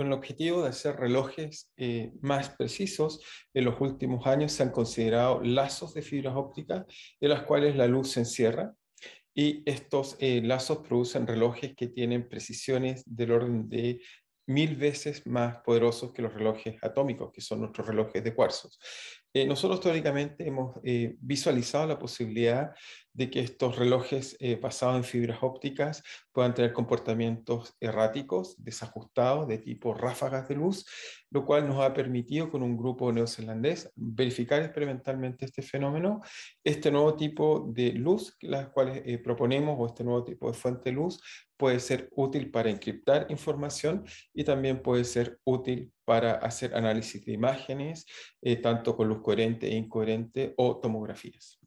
Con el objetivo de hacer relojes eh, más precisos, en los últimos años se han considerado lazos de fibras ópticas en las cuales la luz se encierra y estos eh, lazos producen relojes que tienen precisiones del orden de mil veces más poderosos que los relojes atómicos, que son nuestros relojes de cuarzos. Eh, nosotros teóricamente hemos eh, visualizado la posibilidad de que estos relojes eh, basados en fibras ópticas puedan tener comportamientos erráticos, desajustados, de tipo ráfagas de luz, lo cual nos ha permitido con un grupo neozelandés verificar experimentalmente este fenómeno, este nuevo tipo de luz, las cuales proponemos, o este nuevo tipo de fuente de luz, puede ser útil para encriptar información y también puede ser útil para hacer análisis de imágenes, eh, tanto con luz coherente e incoherente o tomografías.